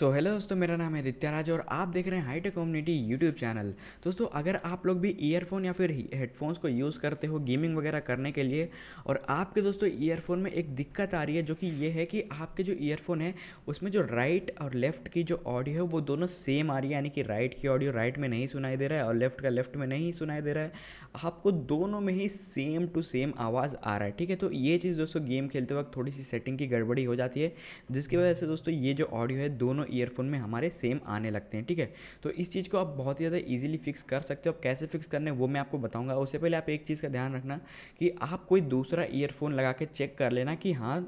so hello दोस्तों मेरा नाम है दित्या राज और आप देख रहे हैं हाईटेक कम्युनिटी यूट्यूब चैनल दोस्तों अगर आप लोग भी ईयरफोन या फिर हेडफोन्स को यूज़ करते हो गेमिंग वगैरह करने के लिए और आपके दोस्तों ईयरफोन में एक दिक्कत आ रही है जो कि ये है कि आपके जो ईयरफोन है उसमें जो राइट और लेफ्ट की जो ऑडियो है वो दोनों सेम आ रही है यानी कि राइट की ऑडियो राइट में नहीं सुनाई दे रहा है और लेफ्ट का लेफ्ट में नहीं सुनाई दे रहा है आपको दोनों में ही सेम टू सेम आवाज़ आ रहा है ठीक है तो ये चीज़ दोस्तों गेम खेलते वक्त थोड़ी सी सेटिंग की गड़बड़ी हो जाती है जिसकी वजह से दोस्तों ये जो ऑडियो है दोनों ईयरफोन में हमारे सेम आने लगते हैं ठीक है तो इस चीज़ को आप बहुत ही ज़्यादा ईजिली फिक्स कर सकते हो आप कैसे फिक्स करने वो मैं आपको बताऊँगा उससे पहले आप एक चीज़ का ध्यान रखना कि आप कोई दूसरा ईयरफोन लगा के चेक कर लेना कि हाँ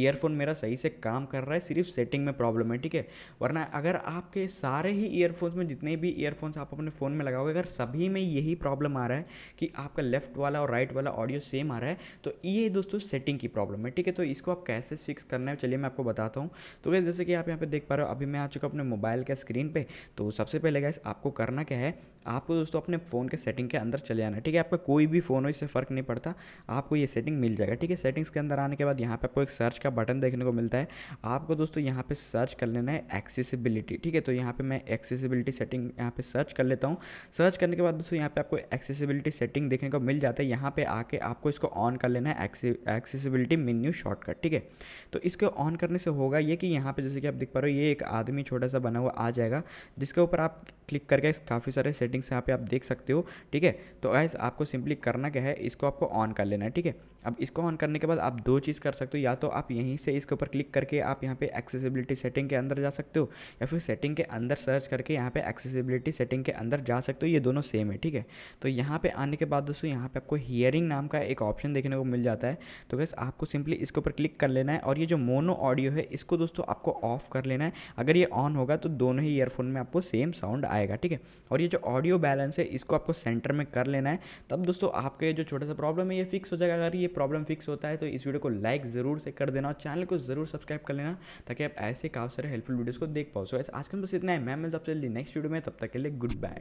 ईयरफोन मेरा सही से काम कर रहा है सिर्फ सेटिंग में प्रॉब्लम है ठीक है वरना अगर आपके सारे ही ईयरफोन्स में जितने भी ईयरफोन्स आप अपने फ़ोन में लगाओगे अगर सभी में यही प्रॉब्लम आ रहा है कि आपका लेफ्ट वाला और राइट वाला ऑडियो सेम आ रहा है तो ये दोस्तों सेटिंग की प्रॉब्लम है ठीक है तो इसको आप कैसे फिक्स करना है चलिए मैं आपको बताता हूँ तो जैसे कि आप यहाँ पर देख पा रहे हो अभी में आ चुका अपने मोबाइल के स्क्रीन पे तो सबसे पहले गैस आपको करना क्या है आपको दोस्तों अपने फ़ोन के सेटिंग के अंदर चले जाना ठीक है आपका कोई भी फ़ोन हो इससे फ़र्क नहीं पड़ता आपको ये सेटिंग मिल जाएगा ठीक है सेटिंग्स के अंदर आने के बाद यहाँ पे आपको एक सर्च का बटन देखने को मिलता है आपको दोस्तों यहाँ पे सर्च कर लेना है एक्सेसिबिलिटी ठीक है तो यहाँ पर मैं एक्सेसिबिलिटी सेटिंग यहाँ पर सर्च कर लेता हूँ सर्च करने के बाद दोस्तों यहाँ पर आपको एक्सेसिबिलिटी सेटिंग देखने को मिल जाता है यहाँ पर आके आपको इसको ऑन कर लेना है एक्सेसिबिलिटी मेन्यू शॉर्टकट ठीक है तो इसको ऑन करने से होगा ये कि यहाँ पे जैसे कि आप देख पा रहे हो ये एक आदमी छोटा सा बना हुआ आ जाएगा जिसके ऊपर आप क्लिक करके काफ़ी सारे सेटिंग्स यहाँ पे आप देख सकते हो ठीक है तो ऐस आपको सिंपली करना क्या है इसको आपको ऑन कर लेना है ठीक है अब इसको ऑन करने के बाद आप दो चीज़ कर सकते हो या तो आप यहीं से इसके ऊपर क्लिक करके आप यहाँ पे एक्सेसिबिलिटी सेटिंग के अंदर जा सकते हो या फिर सेटिंग के अंदर सर्च करके यहाँ पे एक्सेसिबिलिटी सेटिंग के अंदर जा सकते हो ये दोनों सेम है ठीक है तो यहाँ पे आने के बाद दोस्तों यहाँ पे आपको हियरिंग नाम का एक ऑप्शन देखने को मिल जाता है तो गैस आपको सिंपली इसके ऊपर क्लिक कर लेना है और ये जो मोनो ऑडियो है इसको दोस्तों आपको ऑफ कर लेना है अगर ये ऑन होगा तो दोनों ही ईयरफोन में आपको सेम साउंड आएगा ठीक है और ये जो ऑडियो बैलेंस है इसको आपको सेंटर में कर लेना है तब दोस्तों आपका ये जो छोटा सा प्रॉब्लम है ये फिक्स हो जाएगा अगर ये प्रॉब्लम फिक्स होता है तो इस वीडियो को लाइक ज़रूर से कर देना और चैनल को ज़रूर सब्सक्राइब कर लेना ताकि आप ऐसे काफ़ी सारे हेल्पफुल वीडियोज़ को देख पाओ सो आज के बस इतना है मैं मिलता आपसे जल्दी नेक्स्ट वीडियो में तब तक के लिए गुड बाय